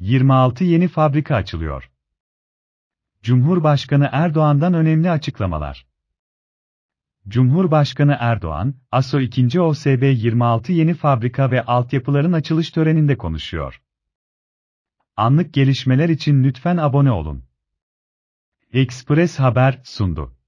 26 yeni fabrika açılıyor. Cumhurbaşkanı Erdoğan'dan önemli açıklamalar. Cumhurbaşkanı Erdoğan, ASO 2. OSB 26 yeni fabrika ve altyapıların açılış töreninde konuşuyor. Anlık gelişmeler için lütfen abone olun. Express Haber sundu.